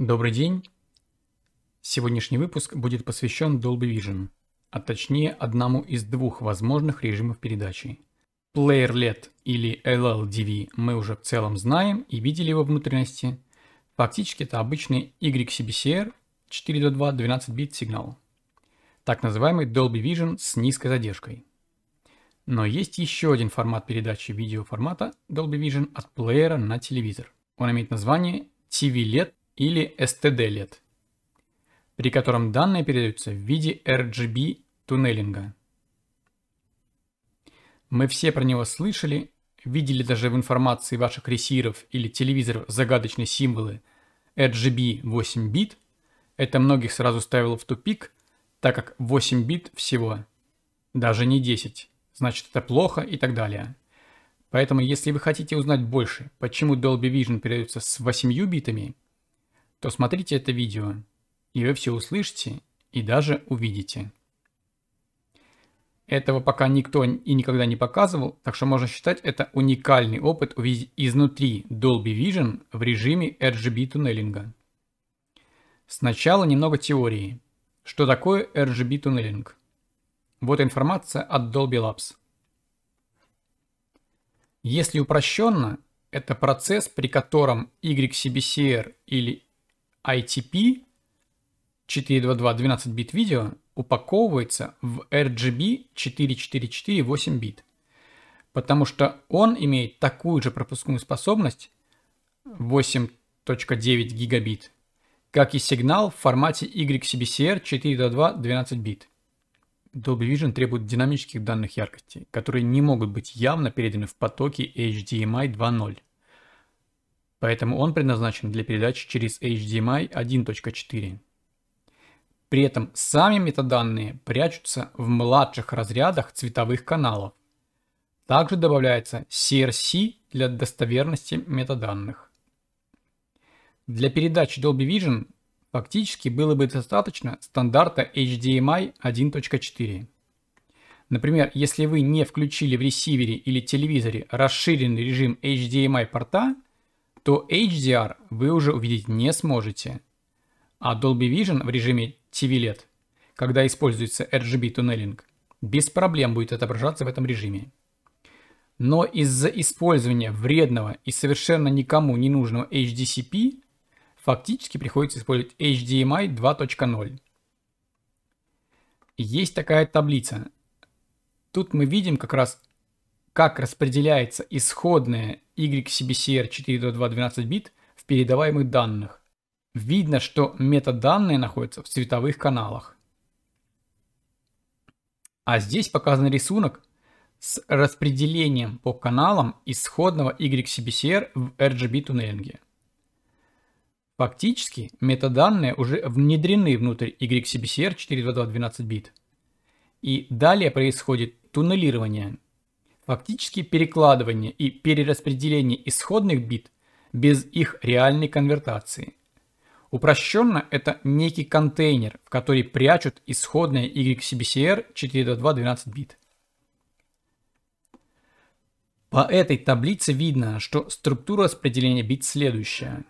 Добрый день! Сегодняшний выпуск будет посвящен Dolby Vision, а точнее одному из двух возможных режимов передачи. Player LED или LLDV мы уже в целом знаем и видели его внутренности. Фактически это обычный YCBCR 4.2 12-бит сигнал. Так называемый Dolby Vision с низкой задержкой. Но есть еще один формат передачи видеоформата Dolby Vision от плеера на телевизор. Он имеет название TV LED или STD-LED, при котором данные передаются в виде RGB туннелинга. Мы все про него слышали, видели даже в информации ваших ресиверов или телевизоров загадочные символы RGB 8 бит. Это многих сразу ставило в тупик, так как 8 бит всего, даже не 10, значит это плохо и так далее. Поэтому если вы хотите узнать больше, почему Dolby Vision передается с 8 битами – то смотрите это видео, и вы все услышите и даже увидите. Этого пока никто и никогда не показывал, так что можно считать это уникальный опыт увидеть изнутри Dolby Vision в режиме RGB туннелинга. Сначала немного теории. Что такое RGB туннелинг? Вот информация от Dolby Labs. Если упрощенно, это процесс, при котором YCBCR или ITP 422 12-бит видео упаковывается в RGB 4448 8-бит, потому что он имеет такую же пропускную способность 8.9 гигабит, как и сигнал в формате YCBCR 422 12-бит. Dolby Vision требует динамических данных яркости, которые не могут быть явно переданы в потоке HDMI 2.0 поэтому он предназначен для передачи через HDMI 1.4. При этом сами метаданные прячутся в младших разрядах цветовых каналов. Также добавляется CRC для достоверности метаданных. Для передачи Dolby Vision фактически было бы достаточно стандарта HDMI 1.4. Например, если вы не включили в ресивере или телевизоре расширенный режим HDMI порта – то HDR вы уже увидеть не сможете. А Dolby Vision в режиме TV LED, когда используется RGB туннелинг, без проблем будет отображаться в этом режиме. Но из-за использования вредного и совершенно никому не нужного HDCP фактически приходится использовать HDMI 2.0. Есть такая таблица. Тут мы видим как раз, как распределяется исходное YCBCR422 бит в передаваемых данных. Видно, что метаданные находятся в цветовых каналах. А здесь показан рисунок с распределением по каналам исходного YCBCR в RGB туннелинге. Фактически, метаданные уже внедрены внутрь YCBCR 422 12 бит. И далее происходит туннелирование Фактически перекладывание и перераспределение исходных бит без их реальной конвертации. Упрощенно это некий контейнер, в который прячут исходные YCBCR 4.2.12 бит. По этой таблице видно, что структура распределения бит следующая.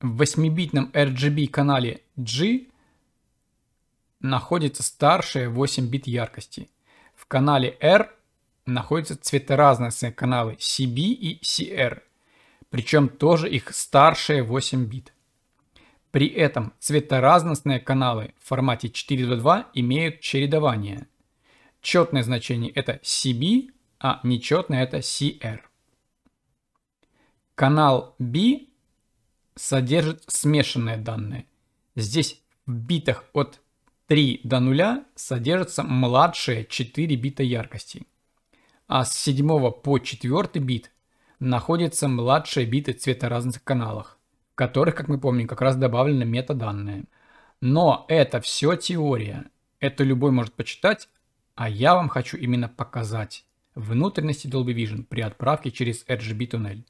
В 8-битном RGB канале G находится старшие 8 бит яркости. В канале R находятся цветоразностные каналы CB и CR, причем тоже их старшие 8 бит. При этом цветоразностные каналы в формате 4.2 имеют чередование. Четное значение это CB, а нечетное это CR. Канал B содержит смешанные данные. Здесь в битах от 3 до 0 содержатся младшие 4 бита яркости а с 7 по 4 бит находятся младшие биты цветоразных каналах, в которых, как мы помним, как раз добавлены метаданные. Но это все теория. Это любой может почитать, а я вам хочу именно показать внутренности Dolby Vision при отправке через RGB туннель.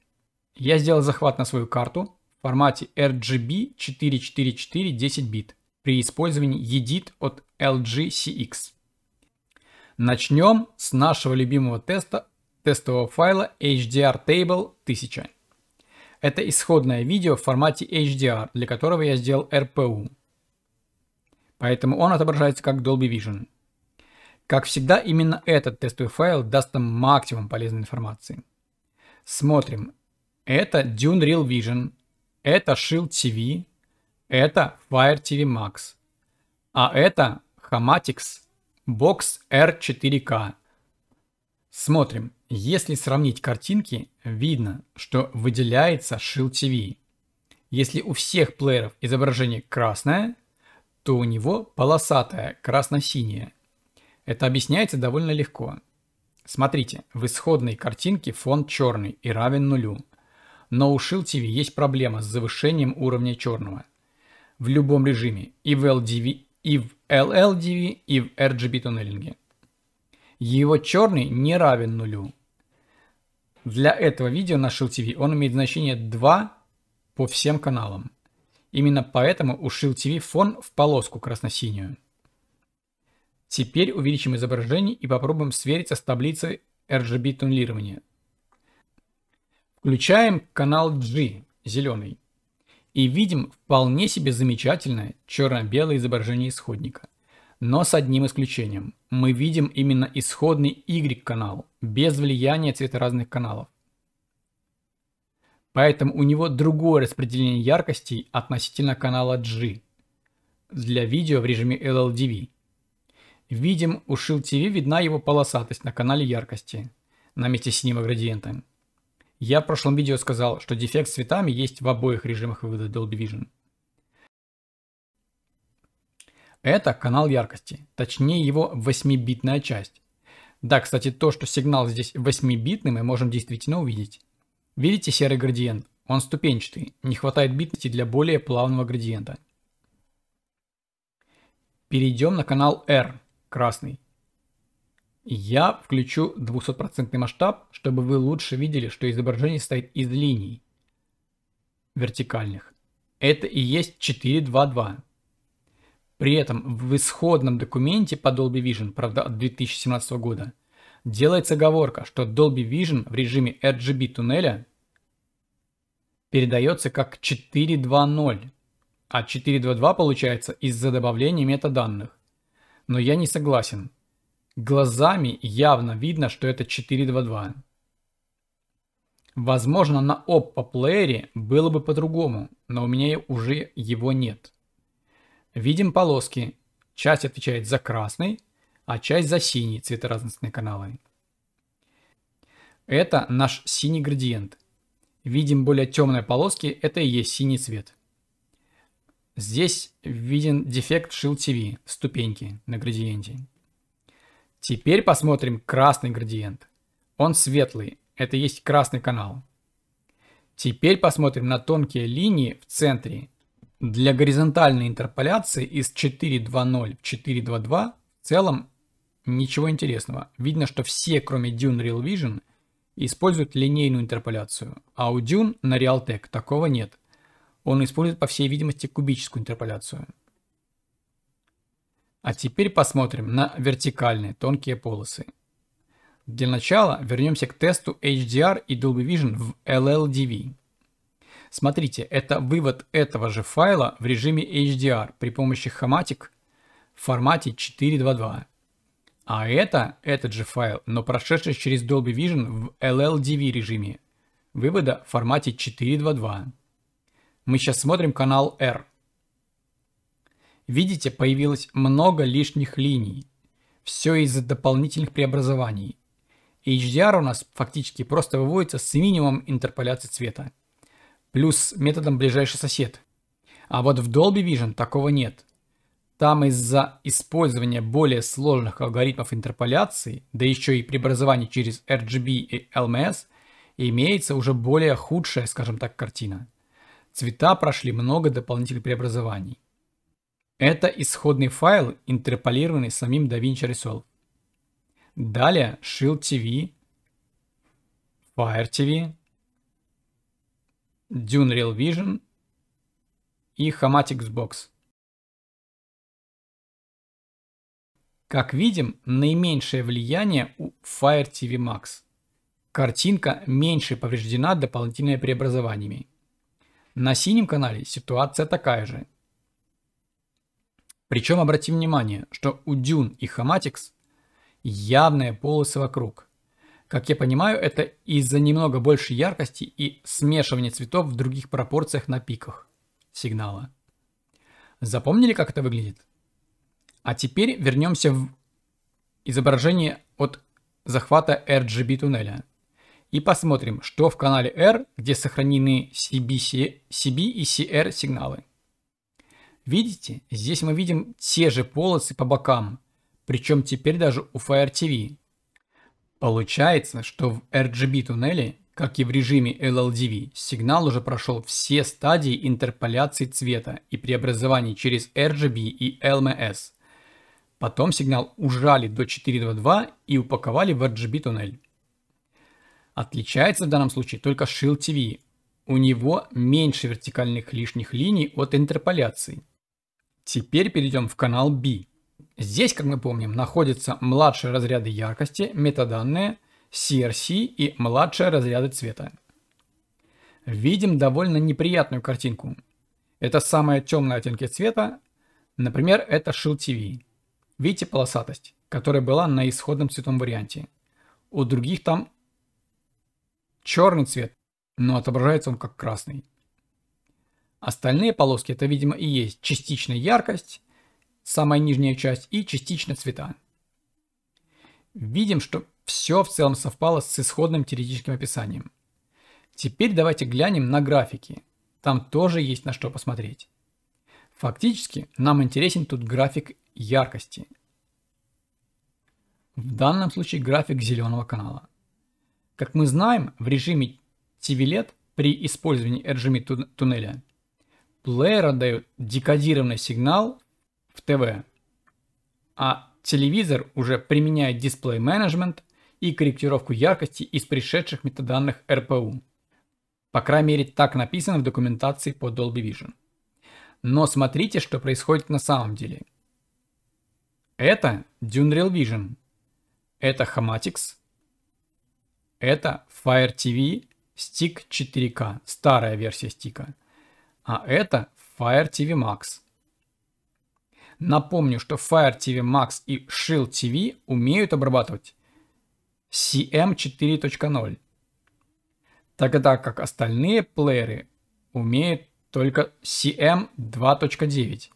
Я сделал захват на свою карту в формате RGB 444 10 бит при использовании EDIT от LG CX. Начнем с нашего любимого теста, тестового файла HDR Table 1000. Это исходное видео в формате HDR, для которого я сделал RPU. Поэтому он отображается как Dolby Vision. Как всегда, именно этот тестовый файл даст нам максимум полезной информации. Смотрим. Это Dune Real Vision, это Shield TV, это Fire TV Max, а это Hamatics. Box R4K. Смотрим. Если сравнить картинки, видно, что выделяется Shield TV. Если у всех плееров изображение красное, то у него полосатое, красно-синее. Это объясняется довольно легко. Смотрите, в исходной картинке фон черный и равен нулю. Но у Shield TV есть проблема с завышением уровня черного. В любом режиме и в LDV, и в LLDV, и в RGB туннелинге. Его черный не равен нулю. Для этого видео на Shield TV он имеет значение 2 по всем каналам. Именно поэтому у Shield TV фон в полоску красно-синюю. Теперь увеличим изображение и попробуем свериться с таблицей RGB туннелирования. Включаем канал G, зеленый и видим вполне себе замечательное черно-белое изображение исходника. Но с одним исключением. Мы видим именно исходный Y-канал, без влияния цвета разных каналов. Поэтому у него другое распределение яркостей относительно канала G для видео в режиме LLDV. Видим, у Shield TV видна его полосатость на канале яркости на месте синего градиента. Я в прошлом видео сказал, что дефект с цветами есть в обоих режимах вывода Dolby Vision. Это канал яркости, точнее его 8-битная часть. Да, кстати, то, что сигнал здесь 8-битный, мы можем действительно увидеть. Видите серый градиент? Он ступенчатый, не хватает битности для более плавного градиента. Перейдем на канал R, красный. Я включу 200% масштаб, чтобы вы лучше видели, что изображение состоит из линий вертикальных. Это и есть 422. При этом в исходном документе по Dolby Vision, правда от 2017 года, делается оговорка, что Dolby Vision в режиме RGB туннеля передается как 4.2.0, а 4.2.2 получается из-за добавления метаданных. Но я не согласен. Глазами явно видно, что это 4-2-2. Возможно, на Oppo-плеере было бы по-другому, но у меня уже его нет. Видим полоски. Часть отвечает за красный, а часть за синий цветоразностные каналы. Это наш синий градиент. Видим более темные полоски, это и есть синий цвет. Здесь виден дефект Shield TV, ступеньки на градиенте. Теперь посмотрим красный градиент. Он светлый, это есть красный канал. Теперь посмотрим на тонкие линии в центре. Для горизонтальной интерполяции из 4.2.0 в 4.2.2 в целом ничего интересного. Видно, что все, кроме Dune Real Vision, используют линейную интерполяцию, а у Dune на Realtek такого нет. Он использует, по всей видимости, кубическую интерполяцию. А теперь посмотрим на вертикальные тонкие полосы. Для начала вернемся к тесту HDR и Dolby Vision в LLDV. Смотрите, это вывод этого же файла в режиме HDR при помощи Chromatic в формате 4.2.2. А это этот же файл, но прошедший через Dolby Vision в LLDV режиме. Вывода в формате 4.2.2. Мы сейчас смотрим канал R. Видите, появилось много лишних линий. Все из-за дополнительных преобразований. HDR у нас фактически просто выводится с минимумом интерполяции цвета. Плюс методом ближайший сосед. А вот в Dolby Vision такого нет. Там из-за использования более сложных алгоритмов интерполяции, да еще и преобразований через RGB и LMS, имеется уже более худшая, скажем так, картина. Цвета прошли много дополнительных преобразований. Это исходный файл, интерполированный самим DaVinci Resolve. Далее Shield TV, Fire TV, Dune Real Vision и Chromatix Xbox. Как видим, наименьшее влияние у Fire TV Max. Картинка меньше повреждена дополнительными преобразованиями. На синем канале ситуация такая же – причем обратим внимание, что у Дюн и Хоматикс явные полосы вокруг. Как я понимаю, это из-за немного больше яркости и смешивания цветов в других пропорциях на пиках сигнала. Запомнили, как это выглядит? А теперь вернемся в изображение от захвата RGB туннеля. И посмотрим, что в канале R, где сохранены CB, CB и CR сигналы. Видите, здесь мы видим те же полосы по бокам, причем теперь даже у Fire TV. Получается, что в RGB туннеле, как и в режиме LLDV, сигнал уже прошел все стадии интерполяции цвета и преобразований через RGB и LMS. Потом сигнал ужали до 4.2.2 и упаковали в RGB туннель. Отличается в данном случае только Shield TV. У него меньше вертикальных лишних линий от интерполяции. Теперь перейдем в канал B. Здесь, как мы помним, находятся младшие разряды яркости, метаданные, CRC и младшие разряды цвета. Видим довольно неприятную картинку. Это самые темные оттенки цвета, например, это Shield TV. Видите полосатость, которая была на исходном цветом варианте. У других там черный цвет, но отображается он как красный. Остальные полоски это, видимо, и есть частичная яркость, самая нижняя часть и частично цвета. Видим, что все в целом совпало с исходным теоретическим описанием. Теперь давайте глянем на графики. Там тоже есть на что посмотреть. Фактически нам интересен тут график яркости. В данном случае график зеленого канала. Как мы знаем, в режиме TV LED при использовании RGB туннеля Плеер отдает декодированный сигнал в ТВ, а телевизор уже применяет дисплей-менеджмент и корректировку яркости из пришедших метаданных РПУ. По крайней мере, так написано в документации по Dolby Vision. Но смотрите, что происходит на самом деле. Это Dune Real Vision. Это Homatics. Это Fire TV Stick 4K, старая версия стика а это Fire TV Max. Напомню, что Fire TV Max и Shield TV умеют обрабатывать CM 4.0, тогда как остальные плееры умеют только CM 2.9.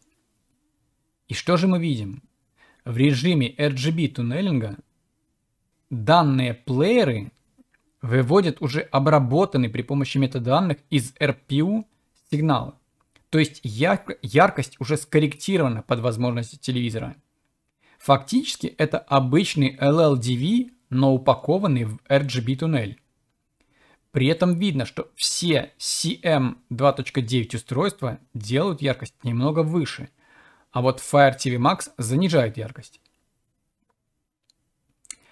И что же мы видим? В режиме RGB туннелинга данные плееры выводят уже обработанный при помощи метаданных из RPU сигналы. То есть ярко, яркость уже скорректирована под возможности телевизора. Фактически это обычный LLDV, но упакованный в RGB туннель. При этом видно, что все CM 2.9 эм устройства делают яркость немного выше, а вот Fire TV Max занижает яркость.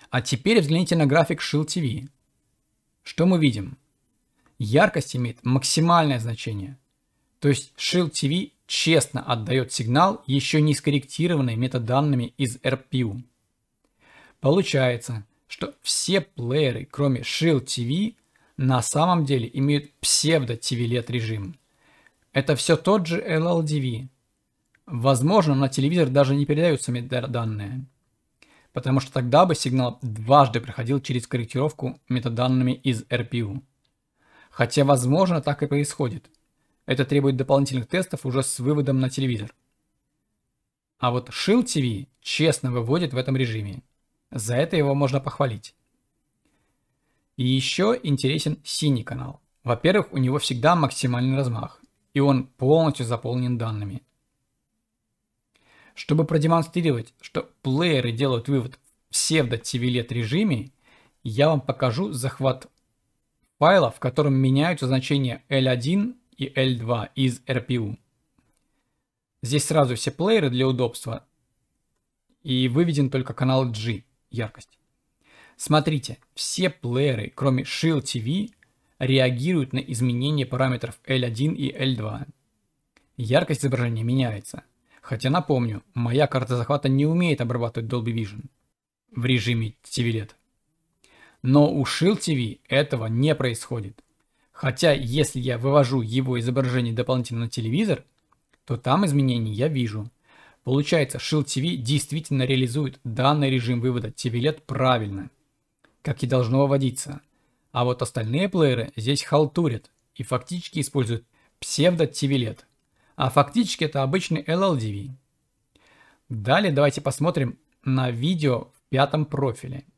А теперь взгляните на график Shield TV. Что мы видим? Яркость имеет максимальное значение – то есть Shield TV честно отдает сигнал, еще не скорректированный метаданными из RPU. Получается, что все плееры, кроме Shield TV, на самом деле имеют псевдо-TVLED режим. Это все тот же LLDV. Возможно, на телевизор даже не передаются метаданные, потому что тогда бы сигнал дважды проходил через корректировку метаданными из RPU. Хотя, возможно, так и происходит. Это требует дополнительных тестов уже с выводом на телевизор. А вот Shield TV честно выводит в этом режиме. За это его можно похвалить. И еще интересен синий канал. Во-первых, у него всегда максимальный размах, и он полностью заполнен данными. Чтобы продемонстрировать, что плееры делают вывод в псевдо-тивилет режиме, я вам покажу захват файла, в котором меняются значения L1 и L2 из RPU. Здесь сразу все плееры для удобства. И выведен только канал G, яркость. Смотрите, все плееры, кроме Shield TV, реагируют на изменение параметров L1 и L2. Яркость изображения меняется. Хотя напомню, моя карта захвата не умеет обрабатывать Dolby Vision в режиме TV LED. Но у Shield TV этого не происходит. Хотя, если я вывожу его изображение дополнительно на телевизор, то там изменения я вижу. Получается, Shield TV действительно реализует данный режим вывода TV-LED правильно, как и должно выводиться. А вот остальные плееры здесь халтурят и фактически используют псевдо-TV-LED. А фактически это обычный LLDV. Далее давайте посмотрим на видео в пятом профиле –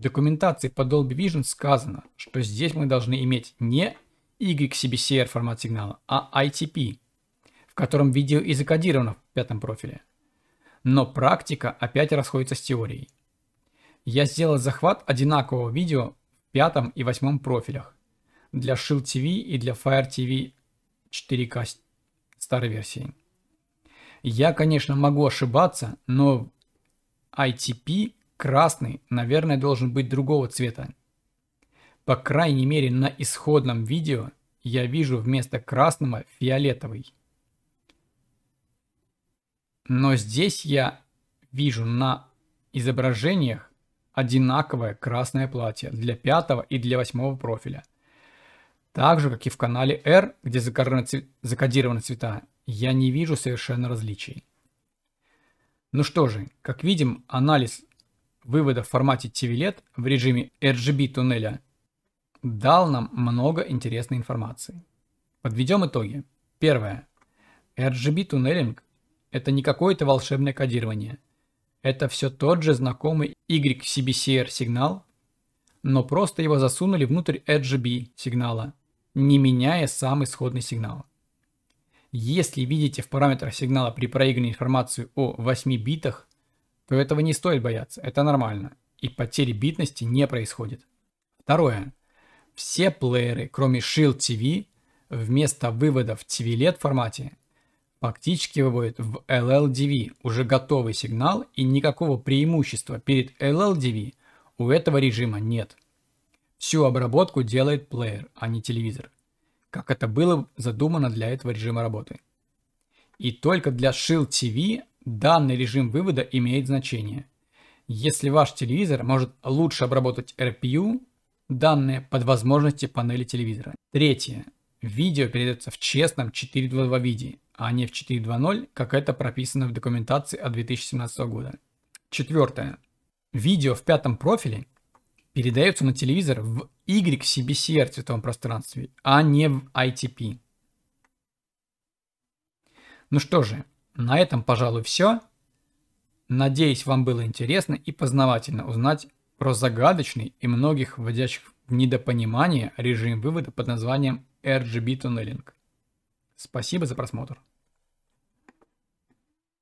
в документации по Dolby Vision сказано, что здесь мы должны иметь не YCBCR формат сигнала, а ITP, в котором видео и закодировано в пятом профиле. Но практика опять расходится с теорией. Я сделал захват одинакового видео в пятом и восьмом профилях для Shield TV и для Fire TV 4K старой версии. Я, конечно, могу ошибаться, но ITP Красный, наверное, должен быть другого цвета. По крайней мере, на исходном видео я вижу вместо красного фиолетовый. Но здесь я вижу на изображениях одинаковое красное платье для пятого и для восьмого профиля. Так же, как и в канале R, где закодированы цвета, я не вижу совершенно различий. Ну что же, как видим, анализ вывода в формате TVLED в режиме RGB туннеля дал нам много интересной информации. Подведем итоги. Первое. RGB туннелинг – это не какое-то волшебное кодирование. Это все тот же знакомый YCBCR сигнал, но просто его засунули внутрь RGB сигнала, не меняя сам исходный сигнал. Если видите в параметрах сигнала при проигрывании информацию о 8 битах, то этого не стоит бояться, это нормально, и потери битности не происходит. Второе. Все плееры, кроме Shield TV, вместо вывода в TV-LED формате фактически выводят в LLDV уже готовый сигнал и никакого преимущества перед LLDV у этого режима нет. Всю обработку делает плеер, а не телевизор, как это было задумано для этого режима работы. И только для Shield TV Данный режим вывода имеет значение. Если ваш телевизор может лучше обработать RPU, данные под возможности панели телевизора. Третье. Видео передается в честном 4.2.2 виде, а не в 4.2.0, как это прописано в документации от 2017 года. Четвертое. Видео в пятом профиле передается на телевизор в YCBCR цветовом пространстве, а не в ITP. Ну что же, на этом, пожалуй, все. Надеюсь, вам было интересно и познавательно узнать про загадочный и многих вводящих в недопонимание режим вывода под названием RGB Tunneling. Спасибо за просмотр.